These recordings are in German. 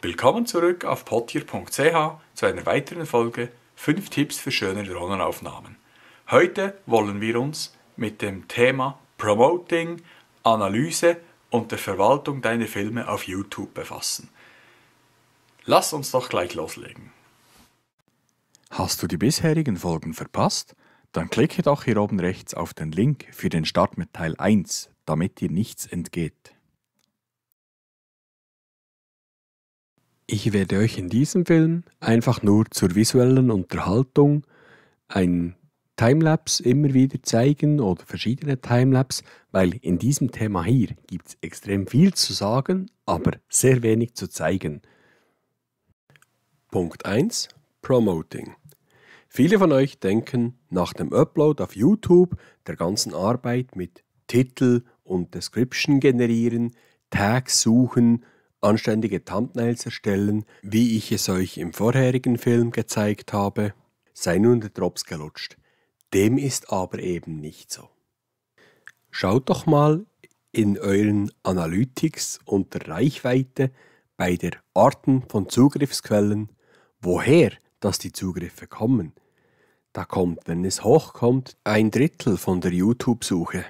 Willkommen zurück auf potier.ch zu einer weiteren Folge 5 Tipps für schöne Drohnenaufnahmen. Heute wollen wir uns mit dem Thema Promoting, Analyse und der Verwaltung deiner Filme auf YouTube befassen. Lass uns doch gleich loslegen. Hast du die bisherigen Folgen verpasst? Dann klicke doch hier oben rechts auf den Link für den Start mit Teil 1, damit dir nichts entgeht. Ich werde euch in diesem Film einfach nur zur visuellen Unterhaltung ein Timelapse immer wieder zeigen oder verschiedene Timelapse, weil in diesem Thema hier gibt es extrem viel zu sagen, aber sehr wenig zu zeigen. Punkt 1. Promoting. Viele von euch denken nach dem Upload auf YouTube, der ganzen Arbeit mit Titel und Description generieren, Tags suchen, anständige Thumbnails erstellen, wie ich es euch im vorherigen Film gezeigt habe, sei nun der Drops gelutscht. Dem ist aber eben nicht so. Schaut doch mal in euren Analytics unter Reichweite bei der Arten von Zugriffsquellen, woher dass die Zugriffe kommen. Da kommt, wenn es hochkommt, ein Drittel von der YouTube-Suche.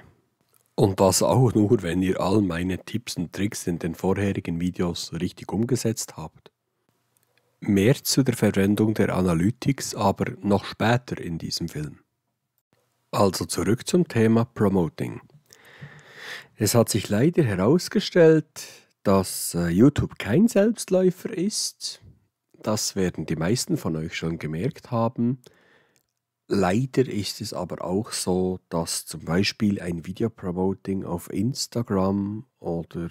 Und das auch nur, wenn ihr all meine Tipps und Tricks in den vorherigen Videos richtig umgesetzt habt. Mehr zu der Verwendung der Analytics aber noch später in diesem Film. Also zurück zum Thema Promoting. Es hat sich leider herausgestellt, dass äh, YouTube kein Selbstläufer ist. Das werden die meisten von euch schon gemerkt haben. Leider ist es aber auch so, dass zum Beispiel ein Videopromoting auf Instagram oder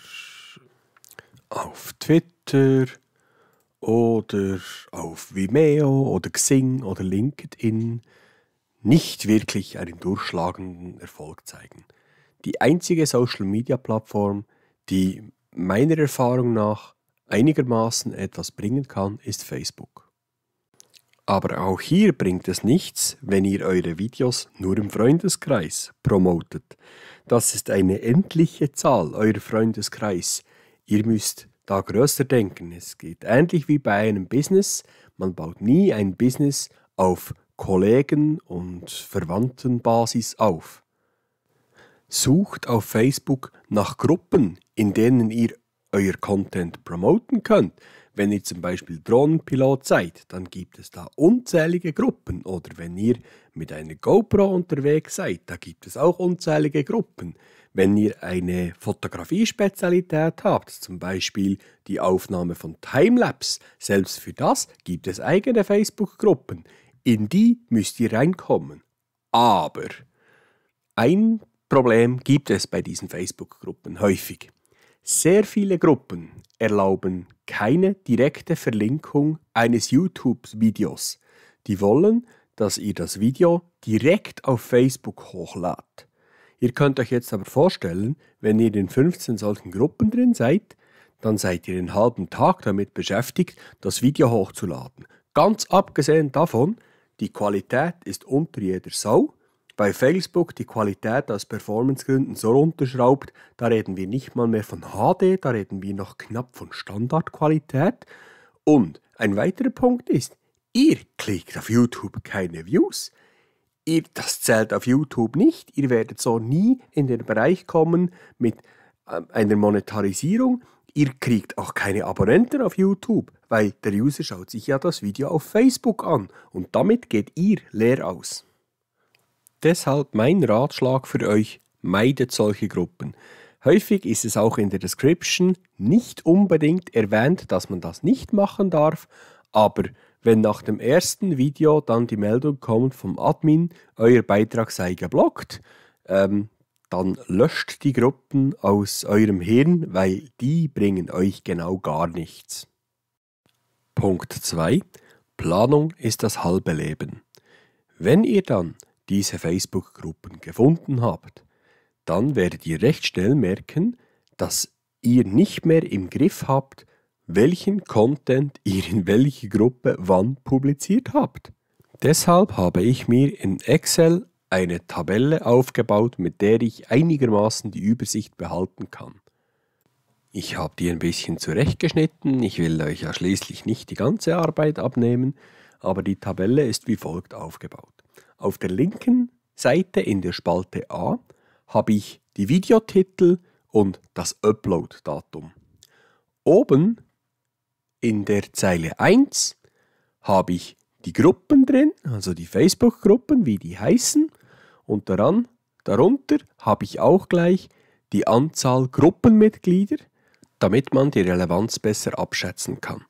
auf Twitter oder auf Vimeo oder Xing oder LinkedIn nicht wirklich einen durchschlagenden Erfolg zeigen. Die einzige Social-Media-Plattform, die meiner Erfahrung nach einigermaßen etwas bringen kann, ist Facebook. Aber auch hier bringt es nichts, wenn ihr eure Videos nur im Freundeskreis promotet. Das ist eine endliche Zahl, euer Freundeskreis. Ihr müsst da größer denken. Es geht ähnlich wie bei einem Business. Man baut nie ein Business auf Kollegen- und Verwandtenbasis auf. Sucht auf Facebook nach Gruppen, in denen ihr euer Content promoten könnt. Wenn ihr zum Beispiel Drohnenpilot seid, dann gibt es da unzählige Gruppen. Oder wenn ihr mit einer GoPro unterwegs seid, da gibt es auch unzählige Gruppen. Wenn ihr eine Fotografiespezialität habt, zum Beispiel die Aufnahme von Timelapse, selbst für das gibt es eigene Facebook-Gruppen. In die müsst ihr reinkommen. Aber ein Problem gibt es bei diesen Facebook-Gruppen häufig. Sehr viele Gruppen erlauben keine direkte Verlinkung eines YouTube-Videos. Die wollen, dass ihr das Video direkt auf Facebook hochladet. Ihr könnt euch jetzt aber vorstellen, wenn ihr in 15 solchen Gruppen drin seid, dann seid ihr den halben Tag damit beschäftigt, das Video hochzuladen. Ganz abgesehen davon, die Qualität ist unter jeder Sau bei Facebook die Qualität aus Performancegründen so runterschraubt, da reden wir nicht mal mehr von HD, da reden wir noch knapp von Standardqualität. Und ein weiterer Punkt ist, ihr klickt auf YouTube keine Views. Ihr, das zählt auf YouTube nicht. Ihr werdet so nie in den Bereich kommen mit ähm, einer Monetarisierung. Ihr kriegt auch keine Abonnenten auf YouTube, weil der User schaut sich ja das Video auf Facebook an und damit geht ihr leer aus. Deshalb mein Ratschlag für euch, meidet solche Gruppen. Häufig ist es auch in der Description nicht unbedingt erwähnt, dass man das nicht machen darf, aber wenn nach dem ersten Video dann die Meldung kommt vom Admin, euer Beitrag sei geblockt, ähm, dann löscht die Gruppen aus eurem Hirn, weil die bringen euch genau gar nichts. Punkt 2. Planung ist das halbe Leben. Wenn ihr dann diese Facebook-Gruppen gefunden habt, dann werdet ihr recht schnell merken, dass ihr nicht mehr im Griff habt, welchen Content ihr in welche Gruppe wann publiziert habt. Deshalb habe ich mir in Excel eine Tabelle aufgebaut, mit der ich einigermaßen die Übersicht behalten kann. Ich habe die ein bisschen zurechtgeschnitten, ich will euch ja schließlich nicht die ganze Arbeit abnehmen, aber die Tabelle ist wie folgt aufgebaut. Auf der linken Seite in der Spalte A habe ich die Videotitel und das Upload-Datum. Oben in der Zeile 1 habe ich die Gruppen drin, also die Facebook-Gruppen, wie die heißen. Und daran, darunter habe ich auch gleich die Anzahl Gruppenmitglieder, damit man die Relevanz besser abschätzen kann.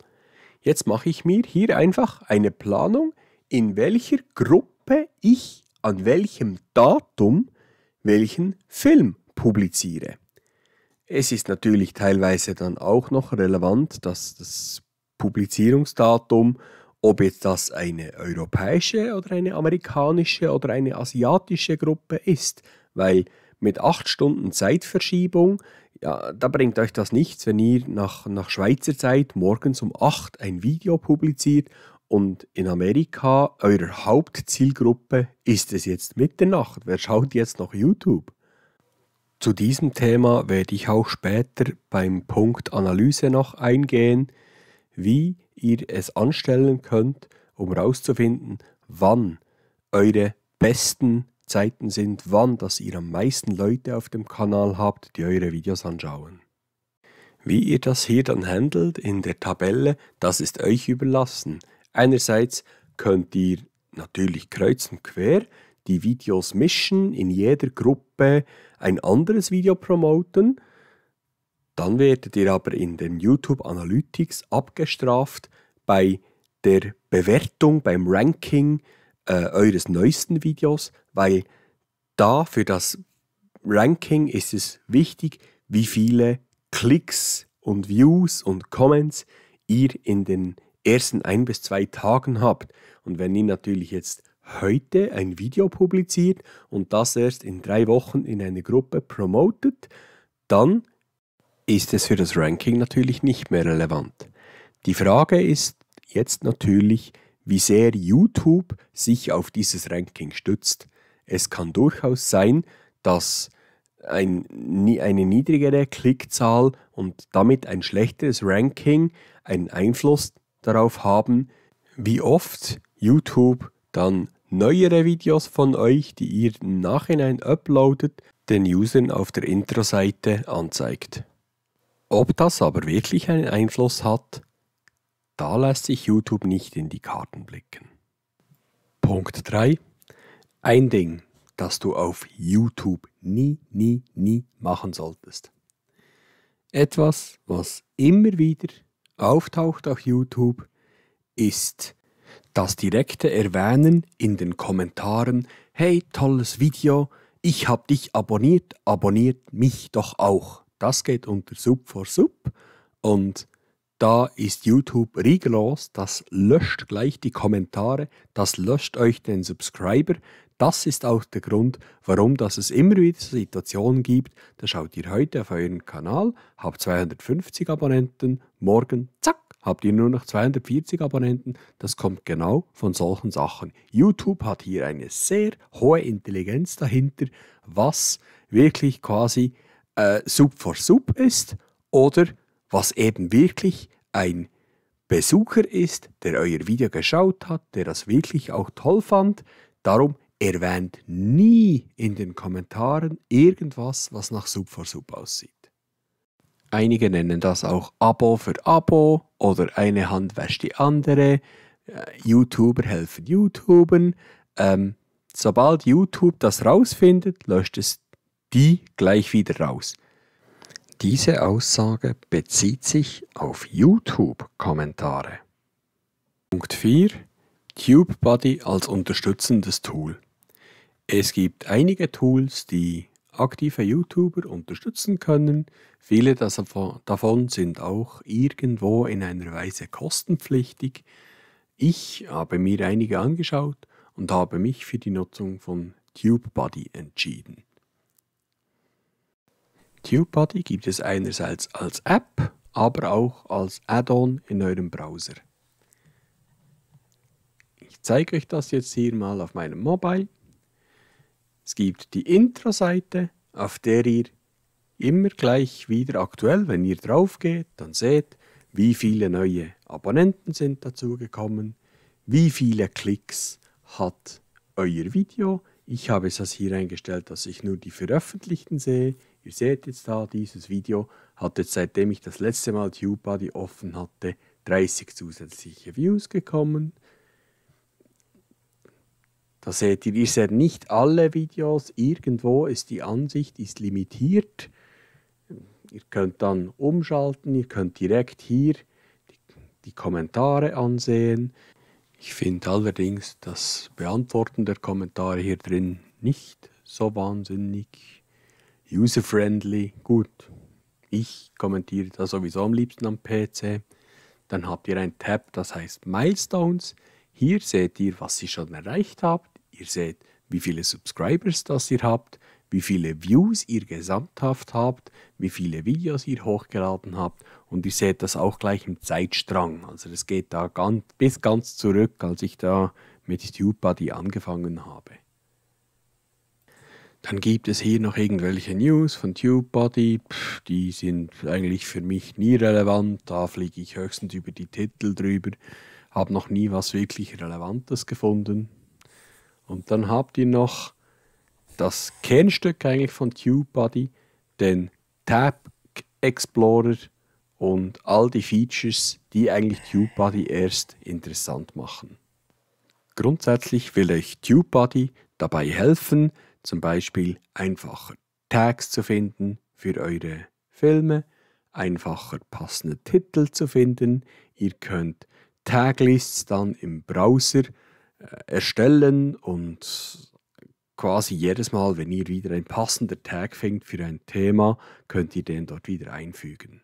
Jetzt mache ich mir hier einfach eine Planung, in welcher Gruppe ob ich an welchem Datum welchen Film publiziere. Es ist natürlich teilweise dann auch noch relevant, dass das Publizierungsdatum, ob jetzt das eine europäische oder eine amerikanische oder eine asiatische Gruppe ist, weil mit acht Stunden Zeitverschiebung, ja, da bringt euch das nichts, wenn ihr nach, nach Schweizer Zeit morgens um acht ein Video publiziert und in Amerika, eurer Hauptzielgruppe, ist es jetzt Mitternacht. Wer schaut jetzt noch YouTube? Zu diesem Thema werde ich auch später beim Punkt Analyse noch eingehen, wie ihr es anstellen könnt, um herauszufinden, wann eure besten Zeiten sind, wann dass ihr am meisten Leute auf dem Kanal habt, die eure Videos anschauen. Wie ihr das hier dann handelt in der Tabelle, das ist euch überlassen. Einerseits könnt ihr natürlich kreuz und quer die Videos mischen, in jeder Gruppe ein anderes Video promoten. Dann werdet ihr aber in den YouTube Analytics abgestraft bei der Bewertung, beim Ranking äh, eures neuesten Videos, weil da für das Ranking ist es wichtig, wie viele Klicks und Views und Comments ihr in den ersten ein bis zwei Tagen habt. Und wenn ihr natürlich jetzt heute ein Video publiziert und das erst in drei Wochen in einer Gruppe promotet, dann ist es für das Ranking natürlich nicht mehr relevant. Die Frage ist jetzt natürlich, wie sehr YouTube sich auf dieses Ranking stützt. Es kann durchaus sein, dass ein, eine niedrigere Klickzahl und damit ein schlechteres Ranking einen Einfluss darauf haben, wie oft YouTube dann neuere Videos von euch, die ihr im Nachhinein uploadet, den Usern auf der Intro-Seite anzeigt. Ob das aber wirklich einen Einfluss hat, da lässt sich YouTube nicht in die Karten blicken. Punkt 3. Ein Ding, das du auf YouTube nie, nie, nie machen solltest. Etwas, was immer wieder auftaucht auf YouTube, ist das direkte Erwähnen in den Kommentaren, hey, tolles Video, ich habe dich abonniert, abonniert mich doch auch. Das geht unter Sub for Sub und da ist YouTube rigoros, das löscht gleich die Kommentare, das löscht euch den Subscriber, das ist auch der Grund, warum dass es immer wieder Situationen gibt, da schaut ihr heute auf euren Kanal, habt 250 Abonnenten, morgen, zack, habt ihr nur noch 240 Abonnenten. Das kommt genau von solchen Sachen. YouTube hat hier eine sehr hohe Intelligenz dahinter, was wirklich quasi äh, Sub for Sub ist oder was eben wirklich ein Besucher ist, der euer Video geschaut hat, der das wirklich auch toll fand. Darum erwähnt nie in den Kommentaren irgendwas, was nach Sub für Sub aussieht. Einige nennen das auch Abo für Abo oder eine Hand wäscht die andere. Äh, YouTuber helfen YouTubern. Ähm, sobald YouTube das rausfindet, löscht es die gleich wieder raus. Diese Aussage bezieht sich auf YouTube-Kommentare. Punkt 4. TubeBuddy als unterstützendes Tool. Es gibt einige Tools, die aktive YouTuber unterstützen können. Viele davon sind auch irgendwo in einer Weise kostenpflichtig. Ich habe mir einige angeschaut und habe mich für die Nutzung von TubeBuddy entschieden. TubeBuddy gibt es einerseits als App, aber auch als Add-on in eurem Browser. Ich zeige euch das jetzt hier mal auf meinem Mobile. Es gibt die Intro-Seite, auf der ihr immer gleich wieder aktuell, wenn ihr drauf geht, dann seht, wie viele neue Abonnenten sind dazugekommen, wie viele Klicks hat euer Video. Ich habe es das hier eingestellt, dass ich nur die veröffentlichten sehe. Ihr seht jetzt da, dieses Video hat jetzt seitdem ich das letzte Mal TubeBuddy offen hatte, 30 zusätzliche Views gekommen. Da seht ihr, ihr seht nicht alle Videos. Irgendwo ist die Ansicht ist limitiert. Ihr könnt dann umschalten, ihr könnt direkt hier die, die Kommentare ansehen. Ich finde allerdings das Beantworten der Kommentare hier drin nicht so wahnsinnig user-friendly. Gut, ich kommentiere da sowieso am liebsten am PC. Dann habt ihr ein Tab, das heißt Milestones. Hier seht ihr, was ihr schon erreicht habt. Ihr seht, wie viele Subscribers das ihr habt, wie viele Views ihr gesamthaft habt, wie viele Videos ihr hochgeladen habt und ihr seht das auch gleich im Zeitstrang. Also das geht da ganz, bis ganz zurück, als ich da mit TubeBuddy angefangen habe. Dann gibt es hier noch irgendwelche News von TubeBuddy. die sind eigentlich für mich nie relevant. Da fliege ich höchstens über die Titel drüber. Habe noch nie was wirklich Relevantes gefunden. Und dann habt ihr noch das Kernstück eigentlich von TubeBuddy, den Tab Explorer und all die Features, die eigentlich TubeBuddy erst interessant machen. Grundsätzlich will euch TubeBuddy dabei helfen, zum Beispiel einfacher Tags zu finden für eure Filme, einfacher passende Titel zu finden. Ihr könnt Taglists dann im Browser erstellen und quasi jedes Mal, wenn ihr wieder ein passender Tag findet für ein Thema, könnt ihr den dort wieder einfügen.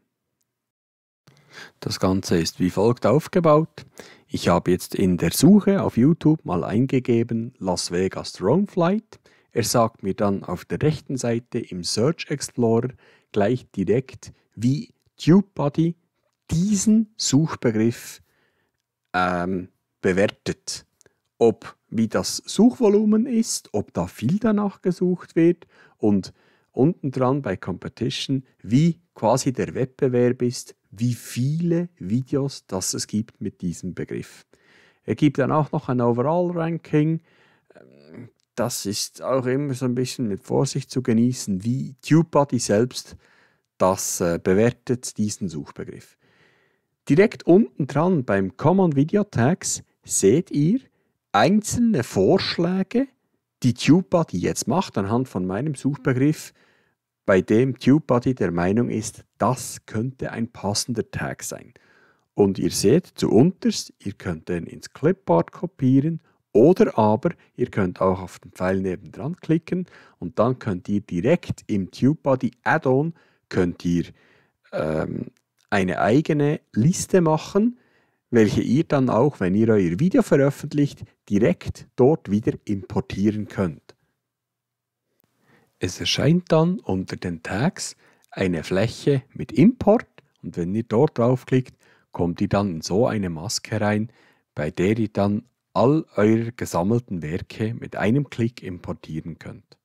Das Ganze ist wie folgt aufgebaut. Ich habe jetzt in der Suche auf YouTube mal eingegeben Las Vegas Drone Flight. Er sagt mir dann auf der rechten Seite im Search Explorer gleich direkt, wie TubeBuddy diesen Suchbegriff ähm, bewertet ob wie das Suchvolumen ist, ob da viel danach gesucht wird und unten dran bei Competition, wie quasi der Wettbewerb ist, wie viele Videos das es gibt mit diesem Begriff. Er gibt dann auch noch ein Overall-Ranking. Das ist auch immer so ein bisschen mit Vorsicht zu genießen, wie TubeBuddy selbst das äh, bewertet, diesen Suchbegriff. Direkt unten dran beim Common Video Tags seht ihr, einzelne Vorschläge, die TubeBuddy jetzt macht, anhand von meinem Suchbegriff, bei dem TubeBuddy der Meinung ist, das könnte ein passender Tag sein. Und ihr seht zu unterst, ihr könnt den ins Clipboard kopieren oder aber ihr könnt auch auf den Pfeil nebendran klicken und dann könnt ihr direkt im TubeBuddy Add-on ähm, eine eigene Liste machen, welche ihr dann auch, wenn ihr euer Video veröffentlicht, direkt dort wieder importieren könnt. Es erscheint dann unter den Tags eine Fläche mit Import und wenn ihr dort draufklickt, kommt ihr dann in so eine Maske rein, bei der ihr dann all eure gesammelten Werke mit einem Klick importieren könnt.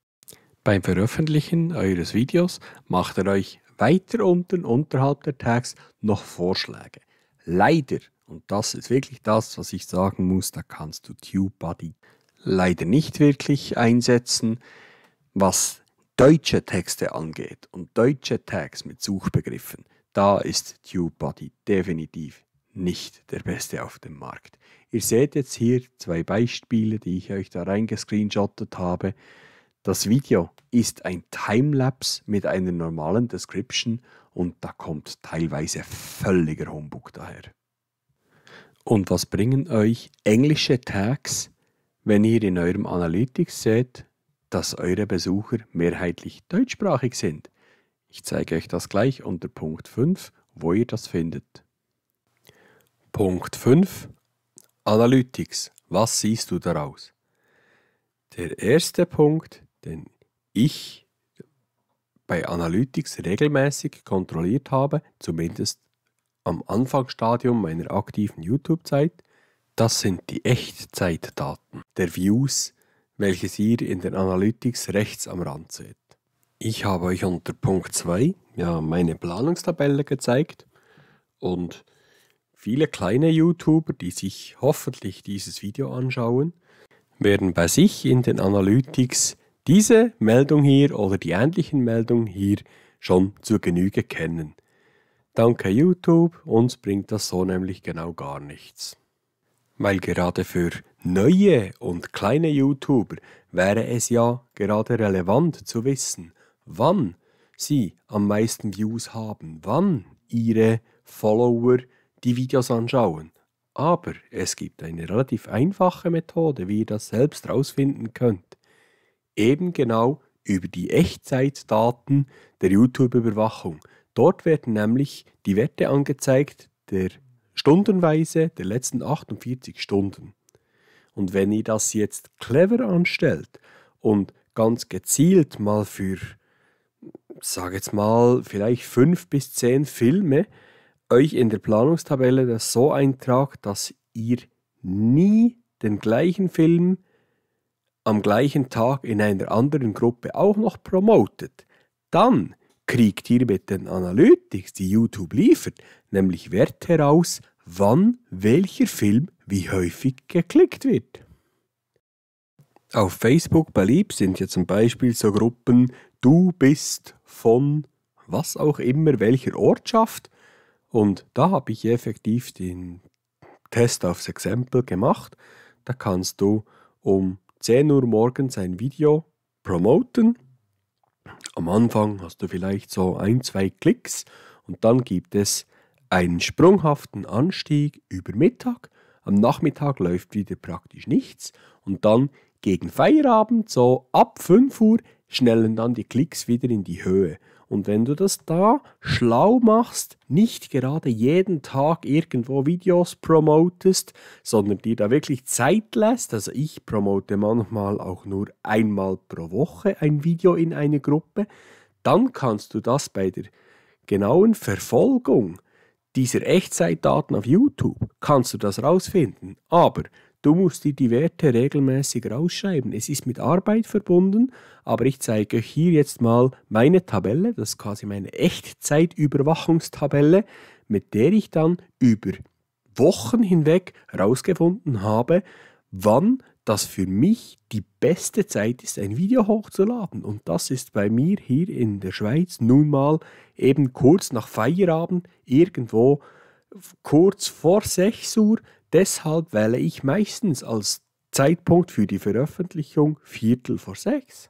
Beim Veröffentlichen eures Videos macht er euch weiter unten unterhalb der Tags noch Vorschläge. Leider und das ist wirklich das, was ich sagen muss. Da kannst du TubeBuddy leider nicht wirklich einsetzen, was deutsche Texte angeht und deutsche Tags mit Suchbegriffen. Da ist TubeBuddy definitiv nicht der beste auf dem Markt. Ihr seht jetzt hier zwei Beispiele, die ich euch da reingescreenshottet habe. Das Video ist ein Timelapse mit einer normalen Description und da kommt teilweise völliger Humbug daher. Und was bringen euch englische Tags, wenn ihr in eurem Analytics seht, dass eure Besucher mehrheitlich deutschsprachig sind? Ich zeige euch das gleich unter Punkt 5, wo ihr das findet. Punkt 5 Analytics. Was siehst du daraus? Der erste Punkt, den ich bei Analytics regelmäßig kontrolliert habe, zumindest am Anfangsstadium meiner aktiven YouTube-Zeit. Das sind die Echtzeitdaten der Views, welches ihr in den Analytics rechts am Rand seht. Ich habe euch unter Punkt 2 ja meine Planungstabelle gezeigt und viele kleine YouTuber, die sich hoffentlich dieses Video anschauen, werden bei sich in den Analytics diese Meldung hier oder die ähnlichen Meldungen hier schon zur Genüge kennen. Danke YouTube, uns bringt das so nämlich genau gar nichts. Weil gerade für neue und kleine YouTuber wäre es ja gerade relevant zu wissen, wann sie am meisten Views haben, wann ihre Follower die Videos anschauen. Aber es gibt eine relativ einfache Methode, wie ihr das selbst herausfinden könnt. Eben genau über die Echtzeitdaten der YouTube-Überwachung. Dort werden nämlich die Werte angezeigt der Stundenweise der letzten 48 Stunden. Und wenn ihr das jetzt clever anstellt und ganz gezielt mal für, sage jetzt mal, vielleicht fünf bis zehn Filme euch in der Planungstabelle das so eintragt, dass ihr nie den gleichen Film am gleichen Tag in einer anderen Gruppe auch noch promotet, dann kriegt ihr mit den Analytics, die YouTube liefert, nämlich Wert heraus, wann welcher Film wie häufig geklickt wird. Auf Facebook beliebt sind ja zum Beispiel so Gruppen Du bist von was auch immer welcher Ortschaft und da habe ich effektiv den Test aufs Exempel gemacht. Da kannst du um 10 Uhr morgens ein Video promoten am Anfang hast du vielleicht so ein, zwei Klicks und dann gibt es einen sprunghaften Anstieg über Mittag. Am Nachmittag läuft wieder praktisch nichts und dann gegen Feierabend, so ab 5 Uhr, schnellen dann die Klicks wieder in die Höhe. Und wenn du das da schlau machst, nicht gerade jeden Tag irgendwo Videos promotest, sondern dir da wirklich Zeit lässt, also ich promote manchmal auch nur einmal pro Woche ein Video in eine Gruppe, dann kannst du das bei der genauen Verfolgung dieser Echtzeitdaten auf YouTube, kannst du das rausfinden. Aber Du musst dir die Werte regelmäßig rausschreiben. Es ist mit Arbeit verbunden, aber ich zeige euch hier jetzt mal meine Tabelle, das ist quasi meine Echtzeitüberwachungstabelle, mit der ich dann über Wochen hinweg herausgefunden habe, wann das für mich die beste Zeit ist, ein Video hochzuladen. Und das ist bei mir hier in der Schweiz nun mal eben kurz nach Feierabend, irgendwo kurz vor 6 Uhr, Deshalb wähle ich meistens als Zeitpunkt für die Veröffentlichung Viertel vor sechs.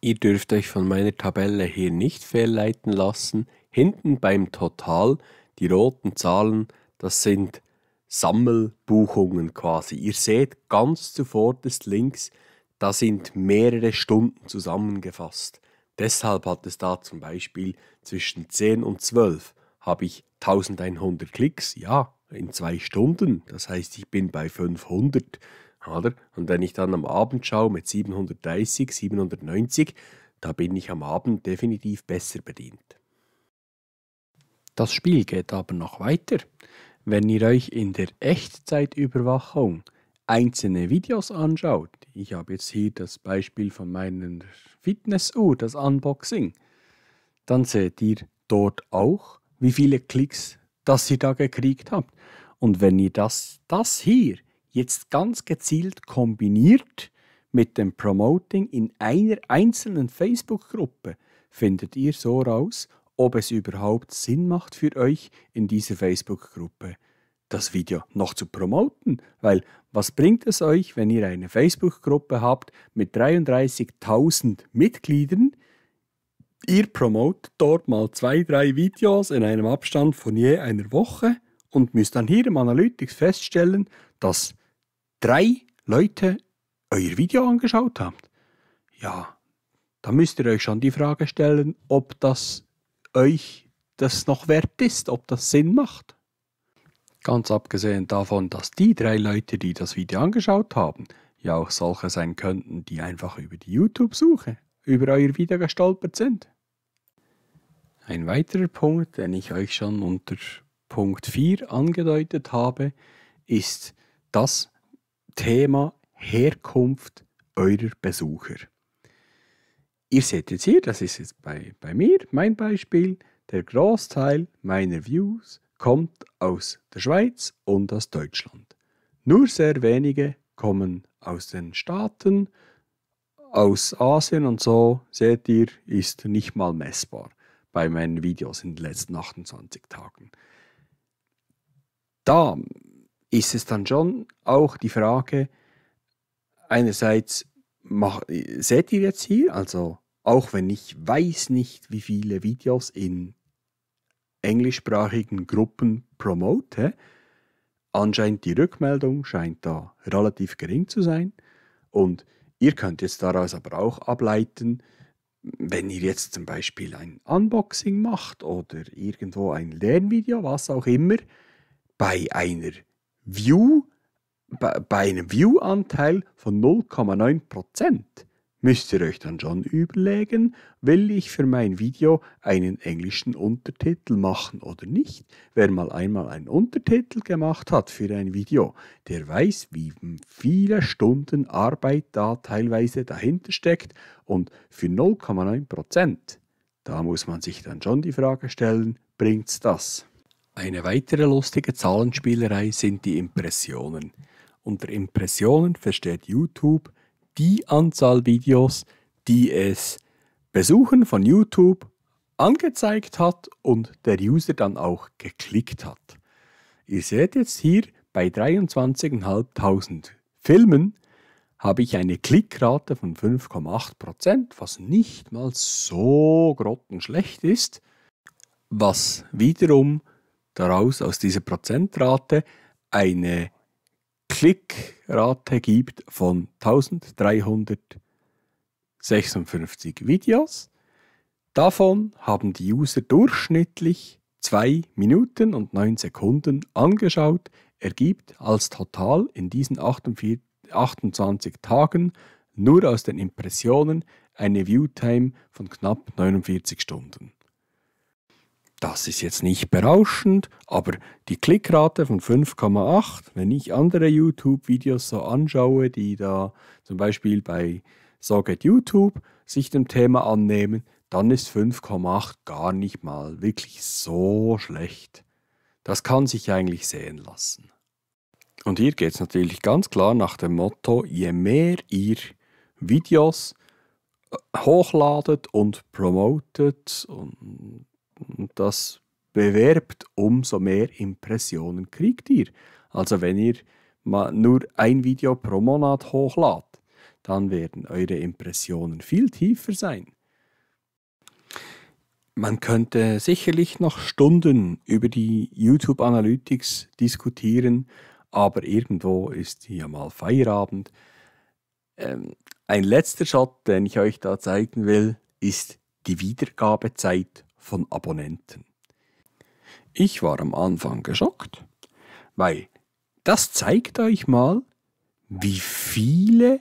Ihr dürft euch von meiner Tabelle hier nicht fehlleiten lassen. Hinten beim Total, die roten Zahlen, das sind Sammelbuchungen quasi. Ihr seht ganz zuvor zuvorderst links, da sind mehrere Stunden zusammengefasst. Deshalb hat es da zum Beispiel zwischen 10 und 12 habe ich 1100 Klicks, ja, in zwei Stunden. Das heißt, ich bin bei 500. Oder? Und wenn ich dann am Abend schaue mit 730, 790, da bin ich am Abend definitiv besser bedient. Das Spiel geht aber noch weiter. Wenn ihr euch in der Echtzeitüberwachung einzelne Videos anschaut, ich habe jetzt hier das Beispiel von meiner Fitnessuhr, das Unboxing, dann seht ihr dort auch, wie viele Klicks das ihr da gekriegt habt. Und wenn ihr das, das hier jetzt ganz gezielt kombiniert mit dem Promoting in einer einzelnen Facebook-Gruppe, findet ihr so raus, ob es überhaupt Sinn macht für euch, in dieser Facebook-Gruppe das Video noch zu promoten. Weil was bringt es euch, wenn ihr eine Facebook-Gruppe habt mit 33.000 Mitgliedern, Ihr promotet dort mal zwei, drei Videos in einem Abstand von je einer Woche und müsst dann hier im Analytics feststellen, dass drei Leute euer Video angeschaut haben. Ja, da müsst ihr euch schon die Frage stellen, ob das euch das noch wert ist, ob das Sinn macht. Ganz abgesehen davon, dass die drei Leute, die das Video angeschaut haben, ja auch solche sein könnten, die einfach über die YouTube-Suche über euer Video gestolpert sind. Ein weiterer Punkt, den ich euch schon unter Punkt 4 angedeutet habe, ist das Thema Herkunft eurer Besucher. Ihr seht jetzt hier, das ist jetzt bei, bei mir mein Beispiel, der Großteil meiner Views kommt aus der Schweiz und aus Deutschland. Nur sehr wenige kommen aus den Staaten, aus Asien und so, seht ihr, ist nicht mal messbar bei meinen Videos in den letzten 28 Tagen. Da ist es dann schon auch die Frage, einerseits, mach, seht ihr jetzt hier, also auch wenn ich weiß nicht, wie viele Videos in englischsprachigen Gruppen promote, anscheinend die Rückmeldung scheint da relativ gering zu sein. Und ihr könnt jetzt daraus aber auch ableiten, wenn ihr jetzt zum Beispiel ein Unboxing macht oder irgendwo ein Lernvideo, was auch immer, bei einer View, bei einem View-Anteil von 0,9 Prozent müsst ihr euch dann schon überlegen, will ich für mein Video einen englischen Untertitel machen oder nicht. Wer mal einmal einen Untertitel gemacht hat für ein Video, der weiß, wie viele Stunden Arbeit da teilweise dahinter steckt und für 0,9 Prozent. Da muss man sich dann schon die Frage stellen, bringt's das? Eine weitere lustige Zahlenspielerei sind die Impressionen. Unter Impressionen versteht YouTube die Anzahl Videos, die es Besuchen von YouTube angezeigt hat und der User dann auch geklickt hat. Ihr seht jetzt hier, bei 23.500 Filmen habe ich eine Klickrate von 5,8%, was nicht mal so grottenschlecht ist, was wiederum daraus aus dieser Prozentrate eine Klickrate gibt von 1356 Videos. Davon haben die User durchschnittlich 2 Minuten und 9 Sekunden angeschaut, ergibt als total in diesen 28 Tagen nur aus den Impressionen eine Viewtime von knapp 49 Stunden. Das ist jetzt nicht berauschend, aber die Klickrate von 5,8, wenn ich andere YouTube-Videos so anschaue, die da zum Beispiel bei Soget YouTube sich dem Thema annehmen, dann ist 5,8 gar nicht mal wirklich so schlecht. Das kann sich eigentlich sehen lassen. Und hier geht es natürlich ganz klar nach dem Motto, je mehr ihr Videos äh, hochladet und promotet und und das bewerbt, umso mehr Impressionen kriegt ihr. Also wenn ihr mal nur ein Video pro Monat hochladet, dann werden eure Impressionen viel tiefer sein. Man könnte sicherlich noch Stunden über die YouTube Analytics diskutieren, aber irgendwo ist hier mal Feierabend. Ähm, ein letzter Shot, den ich euch da zeigen will, ist die Wiedergabezeit von Abonnenten. Ich war am Anfang geschockt, weil das zeigt euch mal, wie viele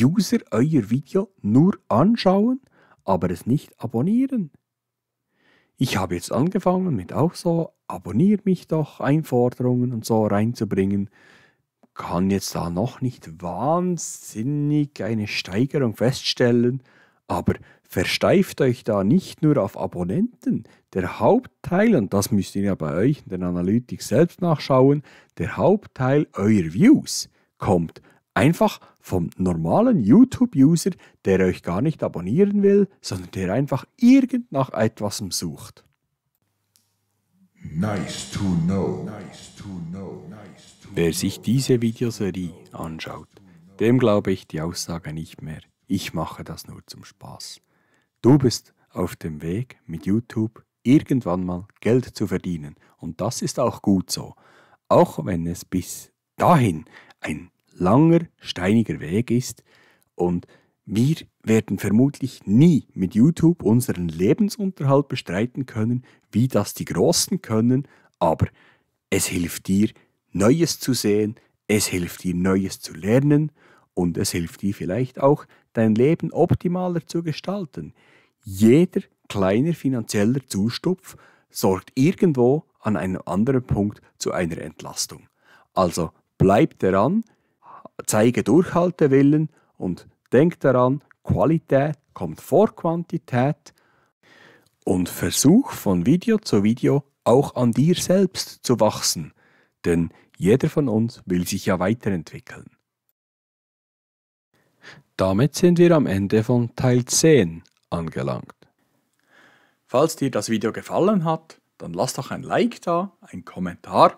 User euer Video nur anschauen, aber es nicht abonnieren. Ich habe jetzt angefangen mit auch so abonniert mich doch Einforderungen und so reinzubringen. Kann jetzt da noch nicht wahnsinnig eine Steigerung feststellen, aber Versteift euch da nicht nur auf Abonnenten. Der Hauptteil, und das müsst ihr ja bei euch in der Analytics selbst nachschauen, der Hauptteil eurer Views kommt einfach vom normalen YouTube-User, der euch gar nicht abonnieren will, sondern der einfach irgend nach etwas sucht. Nice to know. Nice to know. Nice to Wer sich diese Videoserie anschaut, dem glaube ich die Aussage nicht mehr. Ich mache das nur zum Spaß. Du bist auf dem Weg mit YouTube irgendwann mal Geld zu verdienen. Und das ist auch gut so. Auch wenn es bis dahin ein langer, steiniger Weg ist und wir werden vermutlich nie mit YouTube unseren Lebensunterhalt bestreiten können, wie das die Großen können, aber es hilft dir, Neues zu sehen, es hilft dir, Neues zu lernen und es hilft dir vielleicht auch, dein Leben optimaler zu gestalten. Jeder kleine finanzieller Zustupf sorgt irgendwo an einem anderen Punkt zu einer Entlastung. Also bleib daran, zeige Durchhaltewillen und denk daran, Qualität kommt vor Quantität und versuch von Video zu Video auch an dir selbst zu wachsen, denn jeder von uns will sich ja weiterentwickeln. Damit sind wir am Ende von Teil 10 angelangt. Falls dir das Video gefallen hat, dann lass doch ein Like da, ein Kommentar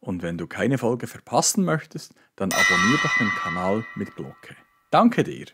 und wenn du keine Folge verpassen möchtest, dann abonniere doch den Kanal mit Glocke. Danke dir!